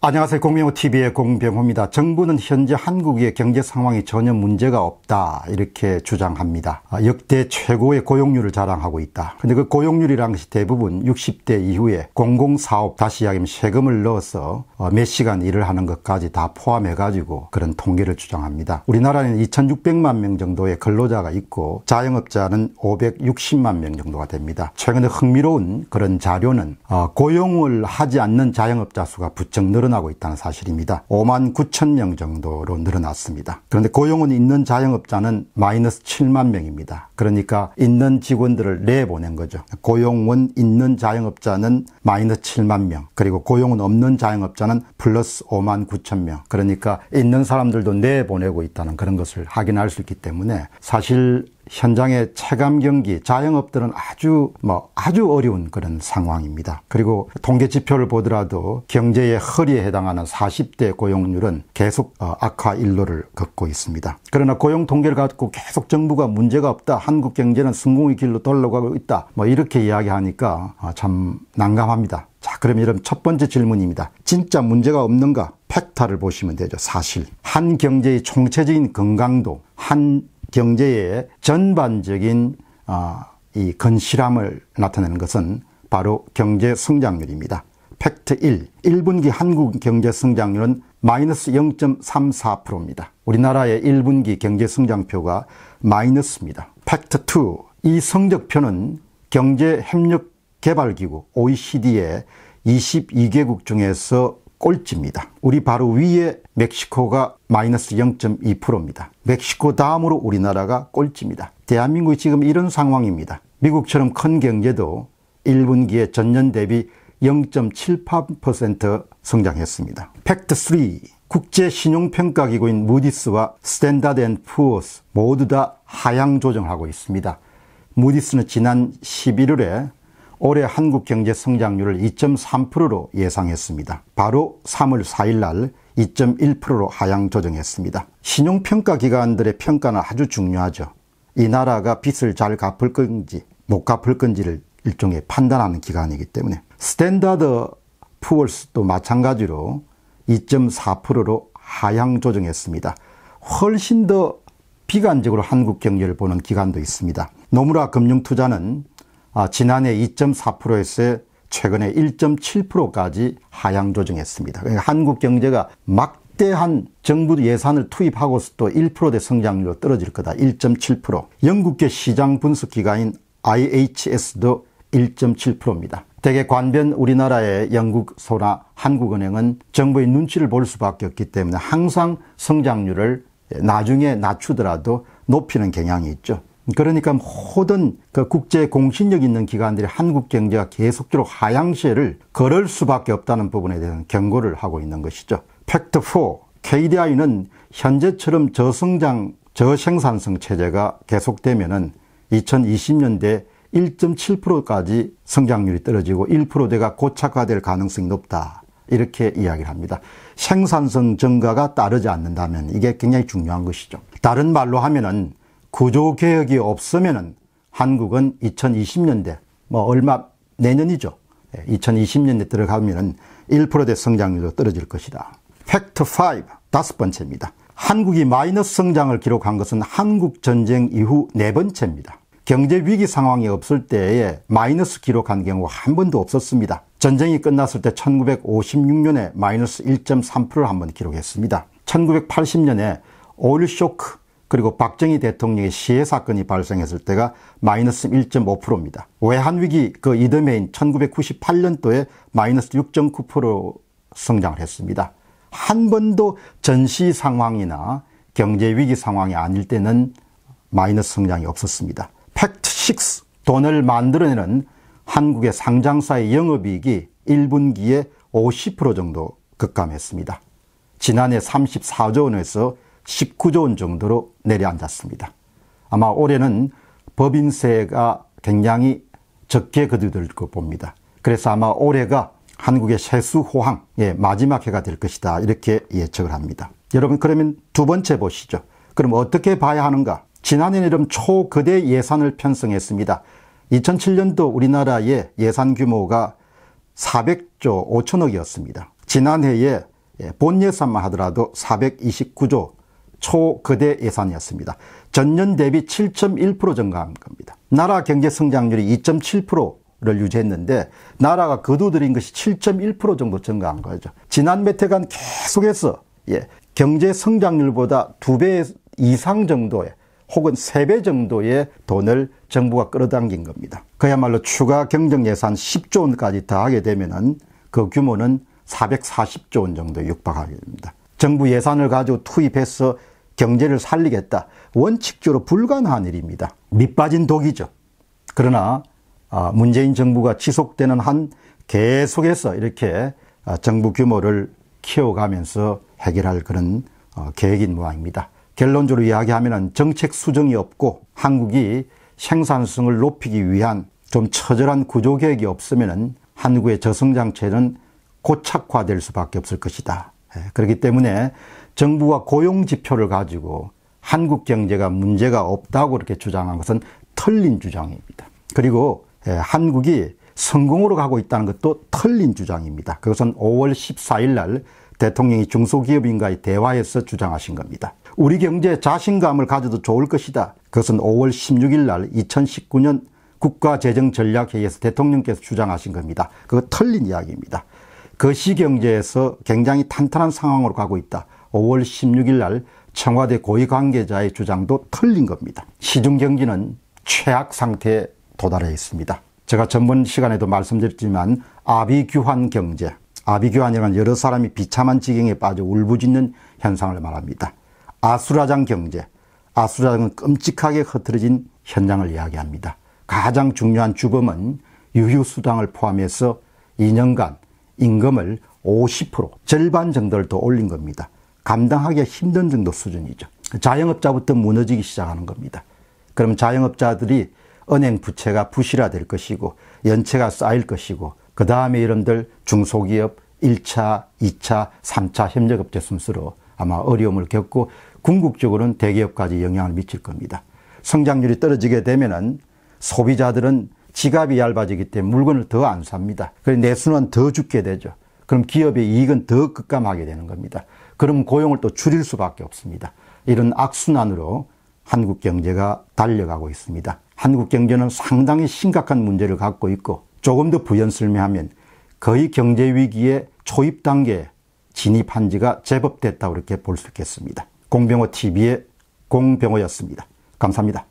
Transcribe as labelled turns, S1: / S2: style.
S1: 안녕하세요. 공병호TV의 공병호입니다. 정부는 현재 한국의 경제 상황이 전혀 문제가 없다. 이렇게 주장합니다. 아, 역대 최고의 고용률을 자랑하고 있다. 근데 그 고용률이란 것이 대부분 60대 이후에 공공사업, 다시 이야기하면 세금을 넣어서 어, 몇 시간 일을 하는 것까지 다 포함해가지고 그런 통계를 주장합니다. 우리나라는 2600만 명 정도의 근로자가 있고 자영업자는 560만 명 정도가 됩니다. 최근에 흥미로운 그런 자료는 어, 고용을 하지 않는 자영업자 수가 부쩍 늘어 늘어나고 있다는 사실입니다. 5만 9천 명 정도로 늘어났습니다. 그런데 고용은 있는 자영업자는 마이너스 7만 명입니다. 그러니까 있는 직원들을 내보낸 거죠. 고용은 있는 자영업자는 마이너스 7만 명, 그리고 고용은 없는 자영업자는 플러스 5만 9천 명. 그러니까 있는 사람들도 내보내고 있다는 그런 것을 확인할 수 있기 때문에 사실 현장의 체감 경기, 자영업들은 아주 뭐 아주 어려운 그런 상황입니다. 그리고 통계 지표를 보더라도 경제의 허리에 해당하는 40대 고용률은 계속 어, 악화 일로를 걷고 있습니다. 그러나 고용 통계를 갖고 계속 정부가 문제가 없다. 한국 경제는 성공의 길로 돌아가고 있다. 뭐 이렇게 이야기하니까 어, 참 난감합니다. 자, 그럼 이런 첫 번째 질문입니다. 진짜 문제가 없는가? 팩타를 보시면 되죠. 사실. 한 경제의 총체적인 건강도 한 경제의 전반적인 아, 이 건실함을 나타내는 것은 바로 경제 성장률입니다. 팩트 1. 1분기 한국 경제 성장률은 마이너스 0.34%입니다. 우리나라의 1분기 경제 성장표가 마이너스입니다. 팩트 2. 이 성적표는 경제 협력 개발기구 OECD의 22개국 중에서 꼴찌입니다. 우리 바로 위에 멕시코가 마이너스 0.2%입니다. 멕시코 다음으로 우리나라가 꼴찌입니다. 대한민국이 지금 이런 상황입니다. 미국처럼 큰 경제도 1분기에 전년 대비 0.78% 성장했습니다. 팩트 3. 국제 신용평가 기구인 무디스와 스탠다드 앤 푸어스 모두 다 하향 조정하고 있습니다. 무디스는 지난 11월에 올해 한국 경제 성장률을 2.3%로 예상했습니다. 바로 3월 4일 날 2.1%로 하향 조정했습니다. 신용평가 기관들의 평가는 아주 중요하죠. 이 나라가 빚을 잘 갚을 건지 못 갚을 건지를 일종의 판단하는 기관이기 때문에 스탠다드 푸얼스도 마찬가지로 2.4%로 하향 조정했습니다. 훨씬 더 비관적으로 한국 경제를 보는 기관도 있습니다. 노무라 금융투자는 아, 지난해 2.4%에서 최근에 1.7%까지 하향 조정했습니다. 그러니까 한국 경제가 막대한 정부 예산을 투입하고서 또 1%대 성장률로 떨어질 거다. 1.7%. 영국계 시장 분석 기관인 IHS도 1.7%입니다. 대개 관변 우리나라의 영국 소나 한국은행은 정부의 눈치를 볼 수밖에 없기 때문에 항상 성장률을 나중에 낮추더라도 높이는 경향이 있죠. 그러니까 모든 그 국제 공신력 있는 기관들이 한국 경제가 계속적으로 하향세를 걸을 수밖에 없다는 부분에 대한 경고를 하고 있는 것이죠. 팩트 4. KDI는 현재처럼 저성장, 저생산성 체제가 계속되면은 2020년대 1.7%까지 성장률이 떨어지고 1%대가 고착화될 가능성이 높다. 이렇게 이야기를 합니다. 생산성 증가가 따르지 않는다면 이게 굉장히 중요한 것이죠. 다른 말로 하면은 구조 개혁이 없으면 한국은 2020년대 뭐 얼마 내년이죠. 2020년대 예, 들어가면 1%대 성장률로 떨어질 것이다. 팩트 5 다섯 번째입니다. 한국이 마이너스 성장을 기록한 것은 한국 전쟁 이후 네 번째입니다. 경제 위기 상황이 없을 때에 마이너스 기록한 경우 한 번도 없었습니다. 전쟁이 끝났을 때 1956년에 마이너스 1.3%를 한번 기록했습니다. 1980년에 오일 쇼크 그리고 박정희 대통령의 시해 사건이 발생했을 때가 마이너스 1.5%입니다. 외환위기 그 이듬해인 1998년도에 마이너스 6.9% 성장을 했습니다. 한 번도 전시 상황이나 경제 위기 상황이 아닐 때는 마이너스 성장이 없었습니다. 팩트 6 돈을 만들어내는 한국의 상장사의 영업이익이 1분기에 50% 정도 급감했습니다. 지난해 34조 원에서 19조 원 정도로 내려앉았습니다. 아마 올해는 법인세가 굉장히 적게 거두들 거 봅니다. 그래서 아마 올해가 한국의 세수 호황의 마지막 해가 될 것이다. 이렇게 예측을 합니다. 여러분, 그러면 두 번째 보시죠. 그럼 어떻게 봐야 하는가? 지난해는 이런 초거대 예산을 편성했습니다. 2007년도 우리나라의 예산 규모가 400조 5천억이었습니다. 지난해에 예, 본 예산만 하더라도 429조 초거대 예산이었습니다. 전년 대비 7.1% 증가한 겁니다. 나라 경제 성장률이 2.7%를 유지했는데 나라가 거두들인 것이 7.1% 정도 증가한 거죠. 지난 몇 해간 계속해서 예, 경제 성장률보다 두 배 이상 정도의 혹은 세 배 정도의 돈을 정부가 끌어당긴 겁니다. 그야말로 추가 경정 예산 10조 원까지 더하게 되면은 그 규모는 440조 원 정도에 육박하게 됩니다. 정부 예산을 가지고 투입해서 경제를 살리겠다. 원칙적으로 불가능한 일입니다. 밑빠진 독이죠. 그러나 아, 문재인 정부가 지속되는 한 계속해서 이렇게 아, 정부 규모를 키워가면서 해결할 그런 어, 계획인 모양입니다. 결론적으로 이야기하면 정책 수정이 없고 한국이 생산성을 높이기 위한 좀 처절한 구조 계획이 없으면 한국의 저성장체는 고착화될 수밖에 없을 것이다. 예, 그렇기 때문에 정부가 고용 지표를 가지고 한국 경제가 문제가 없다고 이렇게 주장한 것은 틀린 주장입니다. 그리고 예, 한국이 성공으로 가고 있다는 것도 틀린 주장입니다. 그것은 5월 14일 날 대통령이 중소기업인과의 대화에서 주장하신 겁니다. 우리 경제에 자신감을 가져도 좋을 것이다. 그것은 5월 16일 날 2019년 국가재정전략회의에서 대통령께서 주장하신 겁니다. 그거 틀린 이야기입니다. 거시경제에서 그 굉장히 탄탄한 상황으로 가고 있다. 5월 16일 날 청와대 고위 관계자의 주장도 틀린 겁니다. 시중경기는 최악 상태에 도달해 있습니다. 제가 전번 시간에도 말씀드렸지만 아비규환 경제, 아비규환이란 여러 사람이 비참한 지경에 빠져 울부짖는 현상을 말합니다. 아수라장 경제, 아수라장은 끔찍하게 흐트러진 현장을 이야기합니다. 가장 중요한 주범은 유휴수당을 포함해서 2년간 임금을 50% 절반 정도를 더 올린 겁니다. 감당하기 힘든 정도 수준이죠. 자영업자부터 무너지기 시작하는 겁니다. 그럼 자영업자들이 은행 부채가 부실화될 것이고 연체가 쌓일 것이고 그 다음에 여러분들 중소기업 1차, 2차, 3차 협력업체 순수로 아마 어려움을 겪고 궁극적으로는 대기업까지 영향을 미칠 겁니다. 성장률이 떨어지게 되면은 소비자들은 지갑이 얇아지기 때문에 물건을 더 안 삽니다. 그래서 내수는 더 죽게 되죠. 그럼 기업의 이익은 더 급감하게 되는 겁니다. 그럼 고용을 또 줄일 수밖에 없습니다. 이런 악순환으로 한국 경제가 달려가고 있습니다. 한국 경제는 상당히 심각한 문제를 갖고 있고 조금 더 부연설명하면 거의 경제 위기의 초입 단계에 진입한 지가 제법 됐다고 이렇게 볼 수 있겠습니다. 공병호 TV의 공병호였습니다. 감사합니다.